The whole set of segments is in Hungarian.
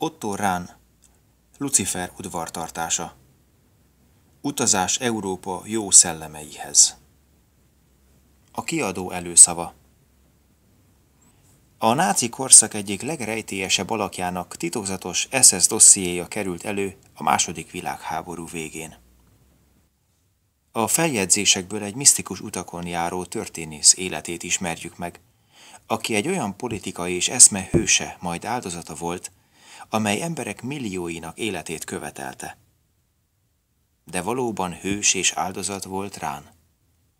Otto Rán, Lucifer udvartartása. Utazás Európa jó szellemeihez. A kiadó előszava. A náci korszak egyik legrejtélyesebb alakjának titokzatos SS dossziéja került elő a második világháború végén. A feljegyzésekből egy misztikus utakon járó történész életét ismerjük meg, aki egy olyan politikai és eszme hőse, majd áldozata volt, amely emberek millióinak életét követelte. De valóban hős és áldozat volt rán.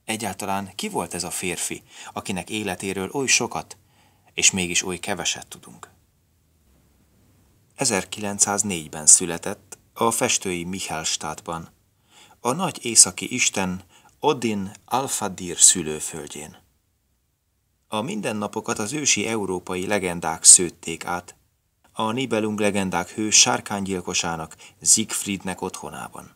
Egyáltalán ki volt ez a férfi, akinek életéről oly sokat, és mégis oly keveset tudunk? 1904-ben született a festői Michelstadtban, a nagy északi isten Odin Alfadir szülőföldjén. A mindennapokat az ősi európai legendák szőtték át, a Nibelung legendák hős sárkánygyilkosának, Siegfriednek otthonában.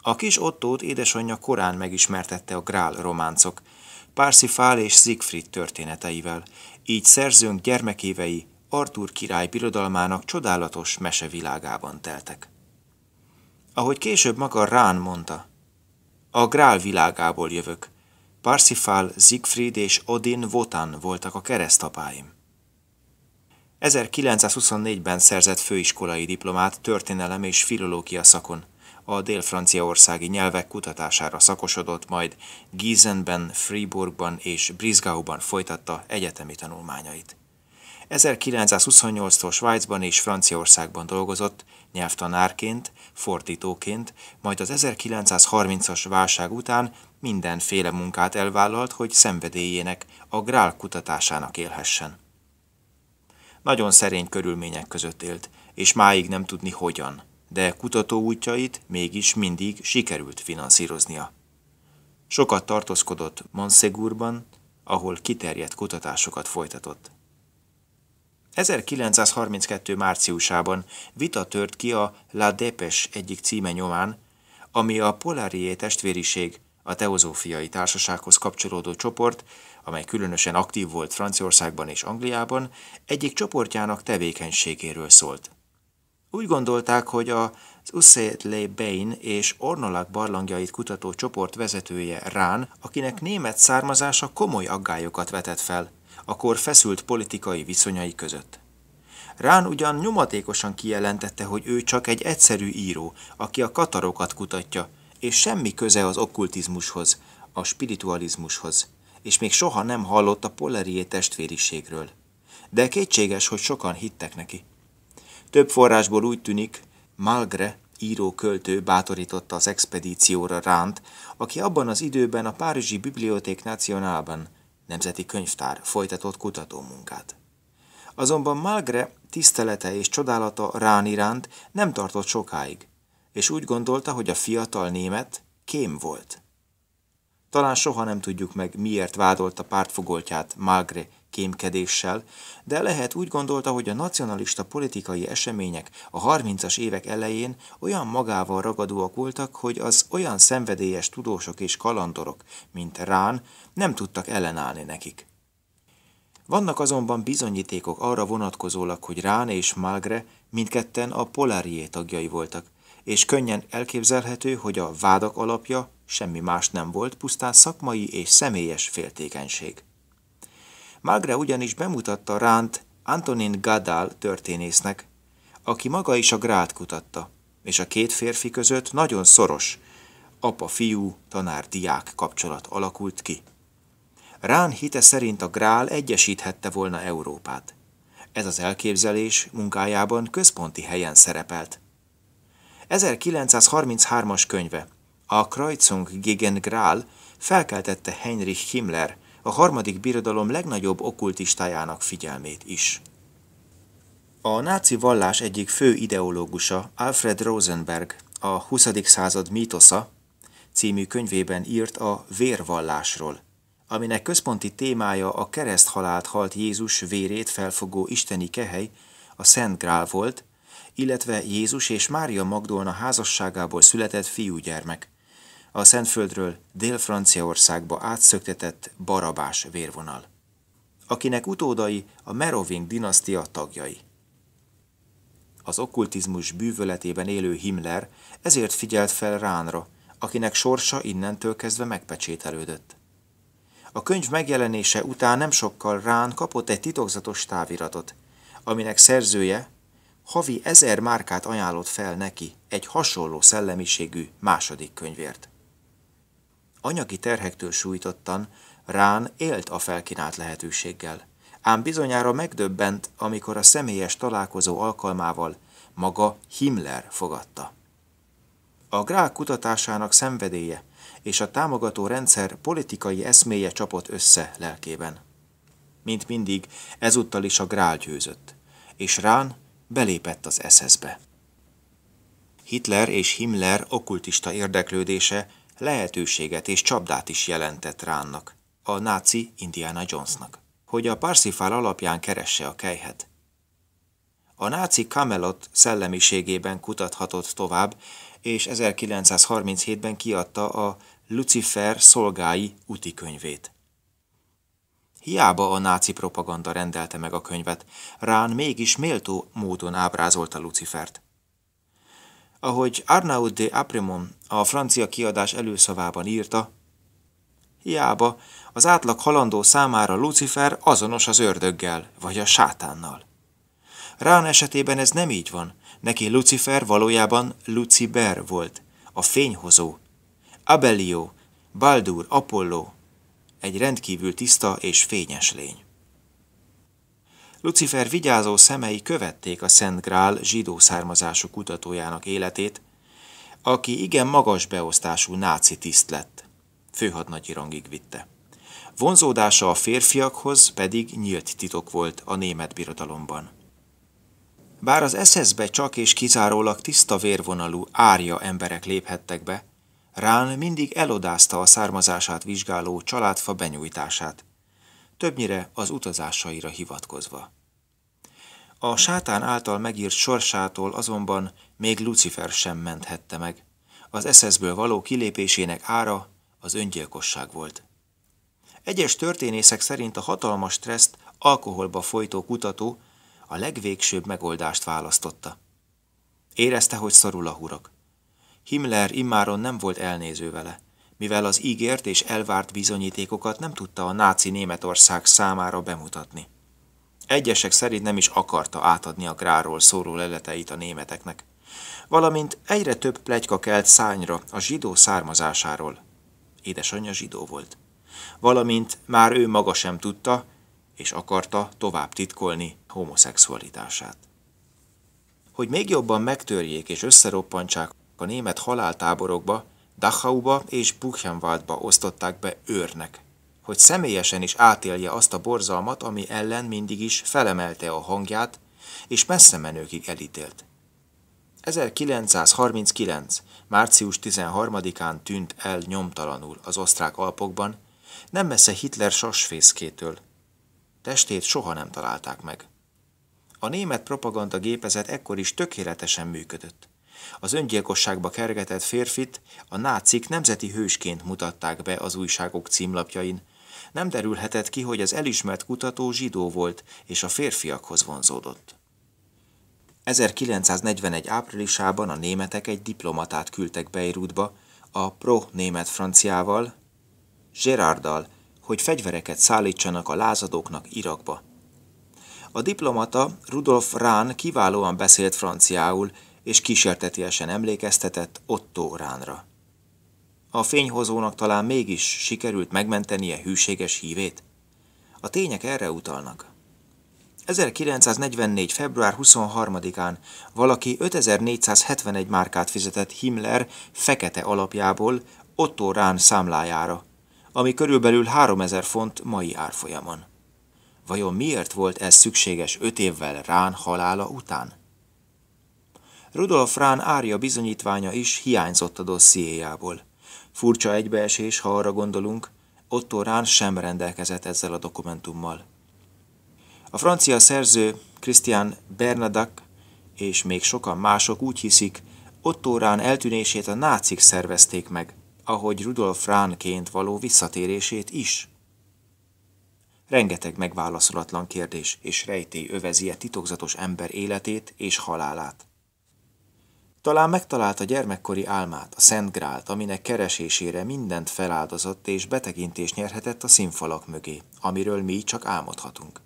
A kis Ottót édesanyja korán megismertette a grál románcok, Parsifal és Siegfried történeteivel, így szerzőnk gyermekévei Artúr király birodalmának csodálatos mesevilágában teltek. Ahogy később maga Rán mondta, a grál világából jövök. Parsifal, Siegfried és Odin Votan voltak a keresztapáim. 1924-ben szerzett főiskolai diplomát történelem és filológia szakon. A dél-franciaországi nyelvek kutatására szakosodott, majd Gizenben, Fribourgban és Brisgauban folytatta egyetemi tanulmányait. 1928-tól Svájcban és Franciaországban dolgozott, nyelvtanárként, fordítóként, majd az 1930-as válság után mindenféle munkát elvállalt, hogy szenvedélyének, a grál kutatásának élhessen nagyon szerény körülmények között élt, és máig nem tudni hogyan, de kutató útjait mégis mindig sikerült finanszíroznia. Sokat tartózkodott Monsegurban, ahol kiterjedt kutatásokat folytatott. 1932. márciusában vita tört ki a La Depes egyik címe nyomán, ami a Polarié testvériség, a teozófiai társasághoz kapcsolódó csoport, amely különösen aktív volt Franciaországban és Angliában, egyik csoportjának tevékenységéről szólt. Úgy gondolták, hogy az Ussetley Bain és Ornolak barlangjait kutató csoport vezetője Rán, akinek német származása komoly aggályokat vetett fel, akkor feszült politikai viszonyai között. Rán ugyan nyomatékosan kijelentette, hogy ő csak egy egyszerű író, aki a katarokat kutatja, és semmi köze az okkultizmushoz, a spiritualizmushoz és még soha nem hallott a Pollerié testvériségről. De kétséges, hogy sokan hittek neki. Több forrásból úgy tűnik, Malgre, író-költő bátorította az expedícióra Ránt, aki abban az időben a Párizsi Biblioték Nacionálban, nemzeti könyvtár, folytatott kutatómunkát. Azonban Malgre tisztelete és csodálata Rán iránt nem tartott sokáig, és úgy gondolta, hogy a fiatal német kém volt. Talán soha nem tudjuk meg, miért vádolta pártfogoltját Magre kémkedéssel, de lehet úgy gondolta, hogy a nacionalista politikai események a 30-as évek elején olyan magával ragadóak voltak, hogy az olyan szenvedélyes tudósok és kalandorok, mint Rán, nem tudtak ellenállni nekik. Vannak azonban bizonyítékok arra vonatkozólag, hogy Rán és Magre mindketten a polárié tagjai voltak, és könnyen elképzelhető, hogy a vádak alapja Semmi más nem volt, pusztán szakmai és személyes féltékenység. Magre ugyanis bemutatta ránt Antonin Gadal történésznek, aki maga is a grát kutatta, és a két férfi között nagyon szoros, apa-fiú, tanár-diák kapcsolat alakult ki. Rán hite szerint a grál egyesíthette volna Európát. Ez az elképzelés munkájában központi helyen szerepelt. 1933-as könyve a Kreuzung gegen Grál felkeltette Heinrich Himmler, a harmadik birodalom legnagyobb okkultistájának figyelmét is. A náci vallás egyik fő ideológusa Alfred Rosenberg a 20. század mítosza című könyvében írt a vérvallásról, aminek központi témája a kereszthalált halt Jézus vérét felfogó isteni kehely, a Szent Grál volt, illetve Jézus és Mária Magdolna házasságából született fiúgyermek – a Szentföldről Dél-Franciaországba átszöktetett barabás vérvonal, akinek utódai a Meroving dinasztia tagjai. Az okkultizmus bűvöletében élő Himmler ezért figyelt fel Ránra, akinek sorsa innentől kezdve megpecsételődött. A könyv megjelenése után nem sokkal Rán kapott egy titokzatos táviratot, aminek szerzője havi ezer márkát ajánlott fel neki egy hasonló szellemiségű második könyvért anyagi terhektől sújtottan, Rán élt a felkínált lehetőséggel. Ám bizonyára megdöbbent, amikor a személyes találkozó alkalmával maga Himmler fogadta. A grák kutatásának szenvedélye és a támogató rendszer politikai eszméje csapott össze lelkében. Mint mindig, ezúttal is a grál győzött, és Rán belépett az SS-be. Hitler és Himmler okkultista érdeklődése lehetőséget és csapdát is jelentett Ránnak, a náci Indiana Jonesnak, hogy a Parsifal alapján keresse a kejhet. A náci Camelot szellemiségében kutathatott tovább, és 1937-ben kiadta a Lucifer szolgái könyvét. Hiába a náci propaganda rendelte meg a könyvet, Rán mégis méltó módon ábrázolta Lucifert. Ahogy Arnaud de Apremon a francia kiadás előszavában írta, hiába az átlag halandó számára Lucifer azonos az ördöggel, vagy a sátánnal. Rán esetében ez nem így van, neki Lucifer valójában Luciber volt, a fényhozó. Abelio, Baldur, Apollo, egy rendkívül tiszta és fényes lény. Lucifer vigyázó szemei követték a Szent Grál zsidó származású kutatójának életét, aki igen magas beosztású náci tiszt lett. Főhadnagyi rangig vitte. Vonzódása a férfiakhoz pedig nyílt titok volt a német birodalomban. Bár az SS-be csak és kizárólag tiszta vérvonalú árja emberek léphettek be, Rán mindig elodázta a származását vizsgáló családfa benyújtását, többnyire az utazásaira hivatkozva. A sátán által megírt sorsától azonban még Lucifer sem menthette meg. Az eszeszből való kilépésének ára az öngyilkosság volt. Egyes történészek szerint a hatalmas stresszt alkoholba folytó kutató a legvégsőbb megoldást választotta. Érezte, hogy szorul a hurok. Himmler immáron nem volt elnéző vele, mivel az ígért és elvárt bizonyítékokat nem tudta a náci Németország számára bemutatni. Egyesek szerint nem is akarta átadni a gráról szóró leleteit a németeknek. Valamint egyre több plegyka kelt szányra a zsidó származásáról. Édesanyja zsidó volt. Valamint már ő maga sem tudta, és akarta tovább titkolni homoszexualitását. Hogy még jobban megtörjék és összeroppantsák a német haláltáborokba, Dachauba és Buchenwaldba osztották be őrnek – hogy személyesen is átélje azt a borzalmat, ami ellen mindig is felemelte a hangját, és messze menőkig elítélt. 1939. március 13-án tűnt el nyomtalanul az osztrák Alpokban, nem messze Hitler sasfészkétől. Testét soha nem találták meg. A német propaganda gépezet ekkor is tökéletesen működött. Az öngyilkosságba kergetett férfit a nácik nemzeti hősként mutatták be az újságok címlapjain, nem derülhetett ki, hogy az elismert kutató zsidó volt, és a férfiakhoz vonzódott. 1941 áprilisában a németek egy diplomatát küldtek Beirutba, a pro-német franciával, Gerarddal, hogy fegyvereket szállítsanak a lázadóknak Irakba. A diplomata Rudolf Rán kiválóan beszélt franciául, és kísértetiesen emlékeztetett Otto Ránra. A fényhozónak talán mégis sikerült megmentenie hűséges hívét? A tények erre utalnak. 1944. február 23-án valaki 5471 márkát fizetett Himmler fekete alapjából Otto Rán számlájára, ami körülbelül 3000 font mai árfolyamon. Vajon miért volt ez szükséges öt évvel Rán halála után? Rudolf Rán árja bizonyítványa is hiányzott a dossziéjából. Furcsa egybeesés, ha arra gondolunk, Otto Rán sem rendelkezett ezzel a dokumentummal. A francia szerző Christian Bernadak és még sokan mások úgy hiszik, Otto Rán eltűnését a nácik szervezték meg, ahogy Rudolf Ránként való visszatérését is. Rengeteg megválaszolatlan kérdés és rejtély övezi a e titokzatos ember életét és halálát. Talán megtalálta gyermekkori álmát, a Szent Grált, aminek keresésére mindent feláldozott és betekintést nyerhetett a színfalak mögé, amiről mi csak álmodhatunk.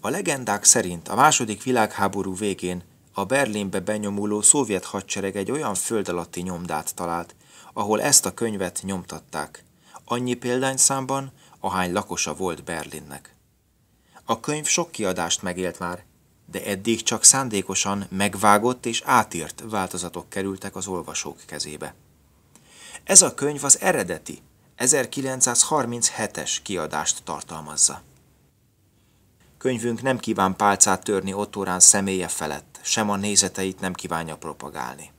A legendák szerint a második világháború végén a Berlinbe benyomuló szovjet hadsereg egy olyan föld alatti nyomdát talált, ahol ezt a könyvet nyomtatták. Annyi példányszámban, ahány lakosa volt Berlinnek. A könyv sok kiadást megélt már, de eddig csak szándékosan megvágott és átírt változatok kerültek az olvasók kezébe. Ez a könyv az eredeti, 1937-es kiadást tartalmazza. Könyvünk nem kíván pálcát törni Ottorán személye felett, sem a nézeteit nem kívánja propagálni.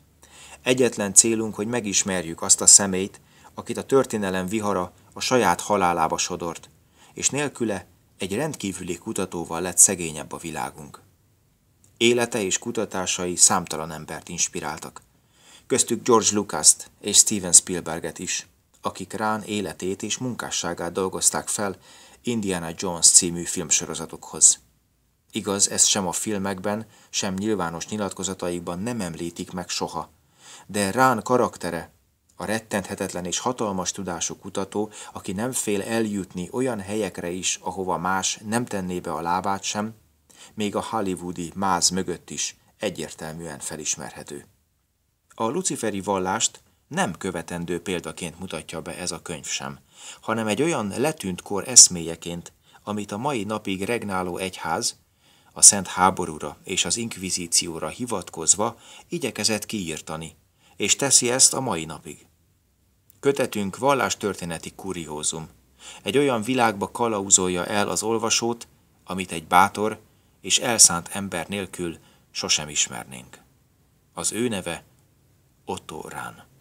Egyetlen célunk, hogy megismerjük azt a szemét, akit a történelem vihara a saját halálába sodort, és nélküle egy rendkívüli kutatóval lett szegényebb a világunk. Élete és kutatásai számtalan embert inspiráltak. Köztük George Lucas-t és Steven Spielberget is, akik Rán életét és munkásságát dolgozták fel Indiana Jones című filmsorozatokhoz. Igaz, ez sem a filmekben, sem nyilvános nyilatkozataikban nem említik meg soha. De Rán karaktere, a rettenthetetlen és hatalmas tudású kutató, aki nem fél eljutni olyan helyekre is, ahova más nem tenné be a lábát sem, még a hollywoodi máz mögött is egyértelműen felismerhető. A luciferi vallást nem követendő példaként mutatja be ez a könyv sem, hanem egy olyan letűnt kor eszméjeként, amit a mai napig regnáló egyház, a szent háborúra és az inkvizícióra hivatkozva igyekezett kiírtani, és teszi ezt a mai napig. Kötetünk vallástörténeti kuriózum. Egy olyan világba kalauzolja el az olvasót, amit egy bátor, és elszánt ember nélkül sosem ismernénk. Az ő neve Otto Rán.